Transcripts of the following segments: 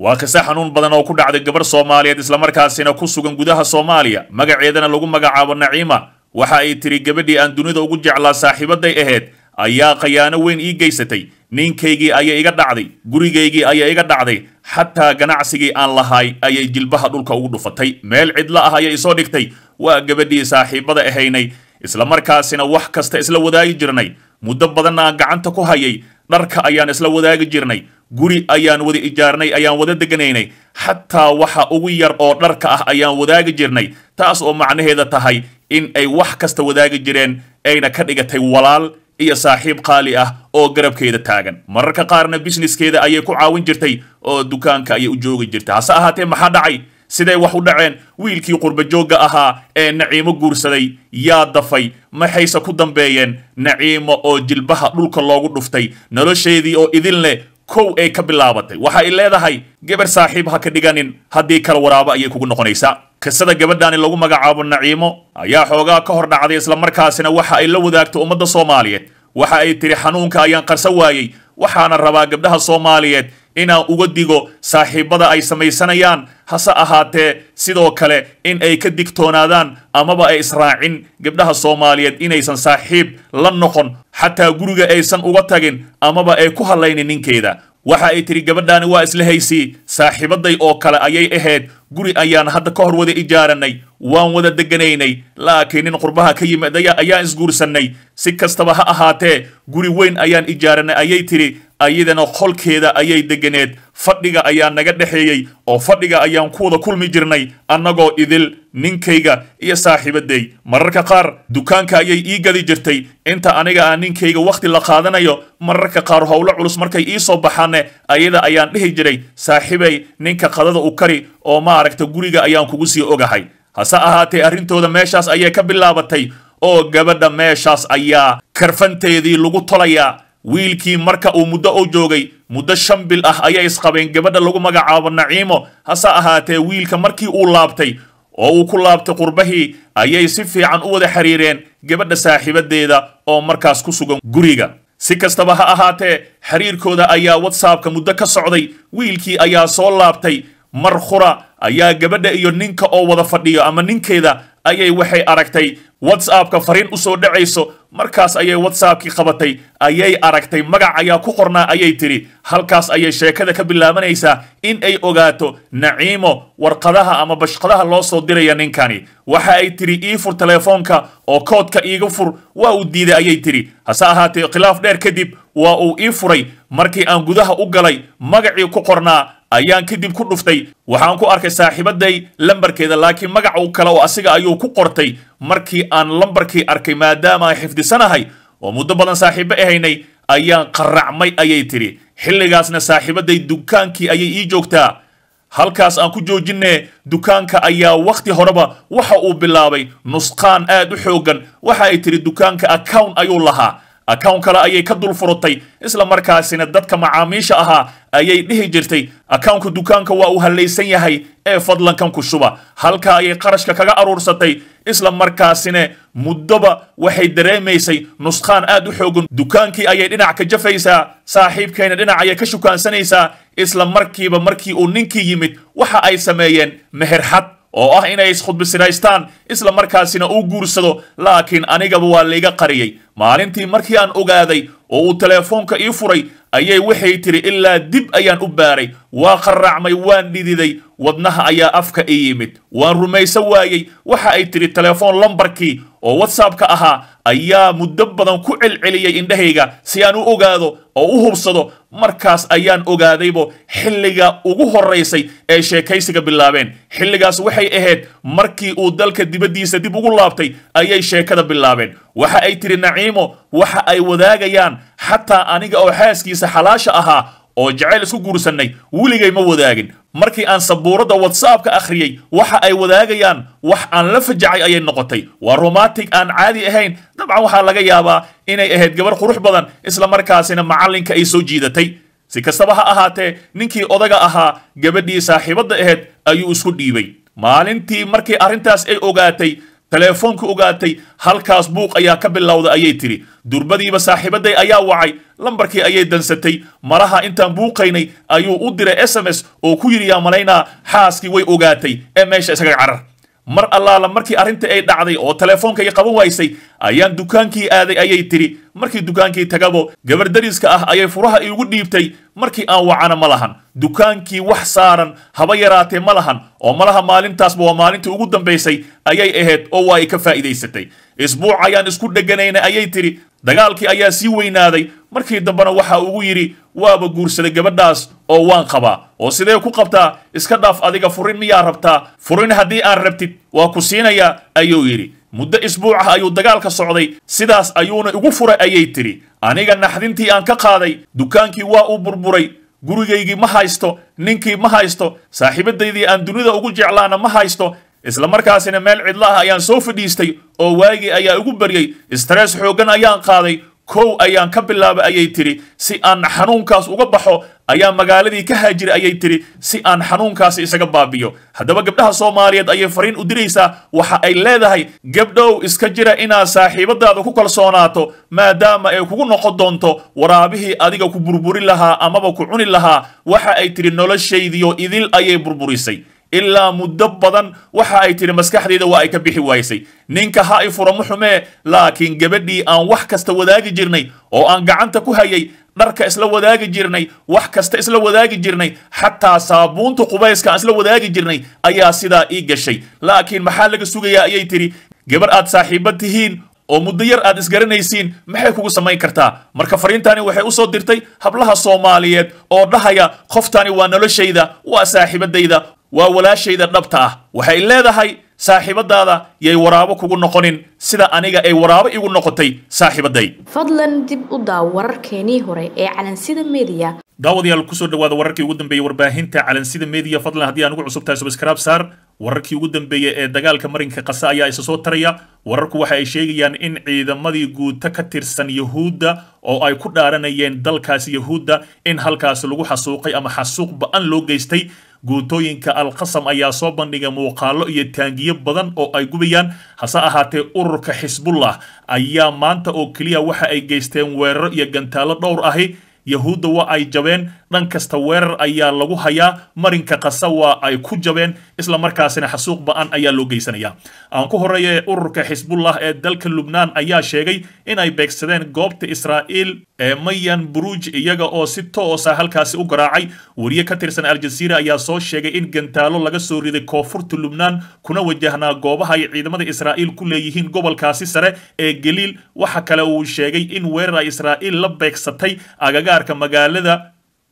waa kase xanuun badan oo ku dhacday gabarh soomaaliyeed islamarkaasina ku sugan gudaha soomaaliya magaceedana lagu magacaabo naciima waxa ay tiri gabadhii aan dunida ugu jeclaa saaxiibaday ahayd ayaa khayaano weyn ii geysatay ninkaygii ayay iga dhacday gurigaygii ayay iga dhacday xataa ganacsigii aan lahaay ayay jilbaha dhulka ugu dhufatay meel cidla ah ayay isoo dhigtay waa gabadhii saaxiibada ahaynay islamarkaasina wax kasta isla wadaagi jirnay muddo badanna aan gacanta ku hayay dharka ayaan isla wadaagi jirnay guri ayaan wada ijaarnay ayaan wada deganaynay xataa waxa ugu yar oo dharka ah ayaan wadaagi jirnay taas oo macnaheeda tahay in ay wax kasta wadaagi jireen ayna ka dhigatay walaal iyo saaxiib qaali ah oo garabkeeda taagan mararka qaarna bisniskeeda ayay ku caawin jirtay oo dukaanka ayay u joogi jirtay hase ahaatee maxaa dhacay siday wax u dhaceen wiilkii qurbajoogga ahaa ee naciimo guursaday yaa dafay maxayse ku dambeeyeen naciimo oo jilbaha dhulka loogu dhuftay nolosheedii oo idin leh kow ay ka bilaabatay waxa ay leedahay gebar saaxiib ha ka dhiganin haddii kala waraabo ayay kugu noqonaysaa qisada gabadhaani lagu magacaabo naciimo ayaa xoogaa ka hor dhacday islamarkaasina waxa ay la wadaagto ummadda soomaaliyeed waxa ay tiri xanuunka ayaan qarsa waayey waxaana rabaa gabdhaha soomaaliyeed inaa uga digo saaxiibada ay samaysanayaan hase ahaatee sidoo kale in ay ka digtoonaadaan amaba ay israacin gabdhaha soomaaliyeed inaysan saaxiib la noqon xataa guriga aysan uga tagin amaba ay ku hadlaynin ninkeeda waxa ay tidhi gabadhaani waa isla haysii saaxiibadday oo kale ayay ahayd guri ayaan hadda ka hor wada ijaaranay waan wada deganaynay laakiin nin qurbaha ka yimid ayaan isguursannay si kastaba ha ahaatee guri weyn ayaan ijaaranay ayay tidhi ayadana qolkeeda ayay deganeed fadhiga ayaa naga dhexeeyey oo fadhiga ayaan ku wada kulmi jirnay annagoo idil ninkayga iyo saaxiibaday mararka qaar dukaanka ayay ii gadi jirtay inta aniga aan ah ninkayga wakhti la qaadanayo mararka qaar howlo culus markay ii soo baxaanne ayada ayaan dhihi jiray saaxiibay ninka qadada u kari oo maaragta guriga ayaan kugu sii ogahay hase ahaatee arrintooda meeshaas ayay ka bilaabatay oo gabadha meeshaas ayaa karfanteedii lagu tolayaa wiilkii marka uu muddo u joogay muddo shan bil ah ayay isqabeen gabadha lagu magacaabo naciimo hase ahaatee wiilka markii uu laabtay oo uu ku laabtay qurbahii ayay si fiican u wada xiriireen gabadha saaxiibadeeda oo markaas ku sugan guriga si kastaba ha ahaatee xiriirkooda ayaa watsapka muddo ka socday wiilkii ayaa soo laabtay mar khura ayaa gabadha iyo ninka oo wada fadhiyo ama ninkeeda ayay waxay aragtay whatsappka fariin u soo dhacayso markaas ayay whatsappkii qabatay ayay aragtay magac ayaa ku qornaa ayay tidhi halkaas ayay sheekada ka bilaabanaysaa in ay ogaato naciimo warqadaha ama bashqadaha loo soo diraya ninkani waxa ay tidhi ii fur telefoonka oo koodka iiga fur waa uu diiday ayay tidhi hase ahaatee khilaaf dheer kadib waa uu ii furay markii aan gudaha u galay magacii ku qornaa ayaan kadib ku dhuftay waxaan ku arkay saaxiibaday lambarkeeda laakiin magac u kale oo asiga ayuu ku qortay markii aan lambarkii arkay maadaamaan xifdisanahay oo muddo badan saaxiibo ahaynay ayaan qaracmay ayay tidhi xilligaasna saaxiibaday dukaankii ayay ii joogtaa halkaas aan ku joojinee dukaanka ayaa wakhti horeba waxa uu bilaabay nusqaan aad u xooggan waxa ay tidhi dukaanka account ayuu lahaa account kale ayay ka dul furatay isla markaasina dadka macaamiisha ahaa ayay dhihi jirtay akawnka dukaanka waa uu hallaysan yahay ee fadlankan ku shuba halka ayay qarashka kaga aruursatay isla markaasine muddoba waxay dareemaysay nuskhaan aad u xoogan dukaankii ayay dhinac ka jafaysaa saaxiibkayna dhinac ayay ka shukaansanaysaa isla markiiba markii uu ninkii yimid waxa ay sameeyeen meherxad oo ah inay iskhudbisiraystaan isla markaasina uu guursado laakiin anigaba waa layga qariyey maalintii markii aan ogaaday oo uu teleefoonka ii furay ayay waxay tiri ilaa dib ayaan u baaray waa qaraacmay waan dhididay wadnaha ayaa afka i yimid waan rumaysan waayey waxa ay tidhi telefoon lambarkii oo whatsappka ahaa ayaa muddo badan ku celceliyey indhahayga si aan u ogaado oo u hubsado markaas ayaan ogaadaybo xilliga ugu horraysay ee sheekaysiga bilaabeen xilligaas waxay ahayd markii uu dalka dibaddiisa dib ugu laabtay ayay sheekada bilaabeen waxa ay tidhi naciimo waxa ay wadaagayaan xataa aniga oo xaaskiisa xalaasha ahaa oo jacayl isku guursannay weligay ma wadaagin markii aan sabuuradda watsaabka akhriyey waxa ay wadaagayaan wax aan la fajacay ayay noqotay waa romantic aan caadi ahayn dabcan waxaa laga yaabaa inay ahayd gabar qurux badan isla markaasina macallinka ay soo jiidatay si kastaba ha ahaatee ninkii odaga ahaa gabadhii saaxiibadda ahayd ayuu isku dhiibay maalintii markii arrintaas ay ogaatay teleefoonka ogaatay halkaas buuq ayaa ka bilowday ayay tidhi durbadiiba saaxiibadday ayaa wacay lambarkii ayay dansatay maraha intaan buuqaynay ayuu u diray s m s oo ku yidhi yaa malaynaa xaaskii way ogaatay ee meesha isaga carar mar allaala markii arrinta ay dhacday oo ay qaban waysay ayaan dukaankii aaday ayay tidhi markii dukaankii tagabo gabardariska ah ayay furaha iigu dhiibtay markii aan wacana ma lahan dukaankii wax saaran haba yaraatee ma lahan oo malaha maalintaasba waa maalintii ugu dambaysay ayay ahayd oo waa ay ka faa'iidaysatay isbuuc ayaan isku dheganayna ayay tidhi dagaalkii ayaa sii weynaaday markii dambena waxa ugu yidhi waaba guursaday gabadhaas oo waan qabaa oo sidee ku qabtaa iska dhaaf adiga furin miyaa rabtaa furin haddii aan rabtid waa ku siinayaa ayuu yidhi muddo isbuuc ah ayuu dagaalka socday sidaas ayuuna igu furay ayay tidhi aniga naxdintii aan ka qaaday dukaankii waa uu burburay gurigaygii ma haysto ninkii ma haysto saaxiibadaydii aan dunida ugu jeclaana ma haysto isla markaasina meel cidla ah ayaan soo fadhiistay oo waagii ayaa igu baryey stress xooggan ayaan qaaday kow ayaan ka bilaabay ayay tidhi si aan xanuunkaas uga baxo ayaa magaaladii ka haajiray ayay tidhi si aan xanuunkaasi isaga baabiyo haddaba gabdhaha soomaaliyeed ayay fariin u diraysaa waxa ay leedahay gabdhow iska jira inaad saaxiibadaada ku kalsoonaato maadaama ay kugu noqon doonto waraabihii adiga ku burburi lahaa amaba ku cuni lahaa waxa ay tidhi noloshaydiyo idil ayay burburisay ilaa muddo badan waxa ay tidhi maskaxdayda waa ay ka bixi waaysay ninka ha i furamo xumee laakiin gabadhii aan wax kasta wadaagi jirnay oo aan gacanta ku hayay dharka isla wadaagi jirnay wax kasta isla wadaagi jirnay xataa saabuunta qubayska aan isla wadaagi jirnay ayaa sidaa ii gashay laakiin maxaa laga sugayaa ayay tidhi gabar aad saaxiiba tihiin oo muddo yar aad isgaranaysiin maxay kugu samayn kartaa marka fariintani waxay u soo dirtay hablaha soomaaliyeed oo dhahaya qoftani waa noloshayda waa saaxiibadayda waa walaashayda dhabta ah waxay leedahay saaxiibadaada yay waraabo kugu noqonin sida aniga ay waraabo igu noqotay saaxiibaday fadlan dib u daaw wararkeenii hore ee calansida media daawadayaal kusoo dhawaada wararkii ugu dambeeyey warbaahinta calansida media fadlan haddii aan ugu cusub tahay subscribe saar wararkii ugu dambeeyey ee dagaalka marinka qase ayaa isa soo taraya wararku waxa ay sheegayaan in ciidamadii guuto ka tirsan yahuudda oo ay ku dhaaranayeen dalkaasi yahuudda in halkaas lagu xasuuqay ama xasuuq ba-an loo geystay guutooyinka alqasam ayaa soo bandhigay muuqaallo iyo taangiyo badan oo ay gubayaan hase ahaatee ururka xisbullah ayaa maanta oo keliya waxa ay geysteen weeraro iyo gantaallo dhowr ahi yahuudda waa ay jabeen dhan kasta weerar ayaa lagu hayaa marinka qasa waa ay ku jabeen isla markaasina xasuuq ba-an ayaa loo geysanayaa aan ku horeeya ururka xisbullah ee dalka lubnaan ayaa sheegay in ay beegsadeen goobta israa'iil ee mayan buruuj iyaga oo si toosa ah halkaasi u garaacay wariye ka tirsan aljaziira ayaa soo sheegay in gantaalo laga soo riday koonfurta lubnaan kuna wajahnaa goobaha ay ciidamada israa'iil ku leeyihiin gobolkaasi sare ee galiil waxa kale uu sheegay in weerar ay israa'iil la beegsatay agaga gaarka magaalada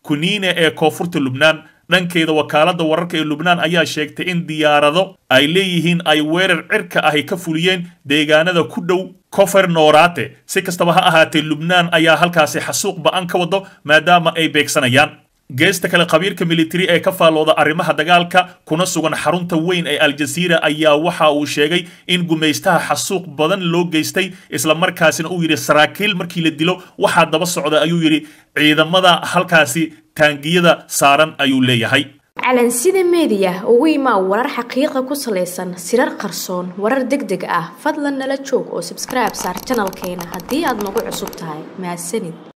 kuniine ee koonfurta lubnaan dhankeeda wakaaladda wararka ee lubnaan ayaa sheegtay in diyaarado ay leeyihiin ay weerar cirka ahi ka fuliyeen deegaanada ku dhow kofer noorate si kastaba ha ahaatee lubnaan ayaa halkaasi xasuuq ba-an ka wado maadaama ay beegsanayaan geesta kale khabiirka militari ee ka faallooda arrimaha dagaalka kuna sugan xarunta weyn ee aljasiira ayaa waxa uu sheegay in gumaystaha xasuuq badan loo geystay islamarkaasina uu yidhi saraakiil markii la dilo waxaa daba socda ayuu yidhi ciidamada halkaasi taangiyada saaran ayuu leeyahay calansida meediya ugu imaa warar xaqiiqa ku salaysan sirar qarsoon warar deg deg ah fadlan nala joog oo sabskribe saar janalkeena haddii aad nagu cusub tahay mahadsanid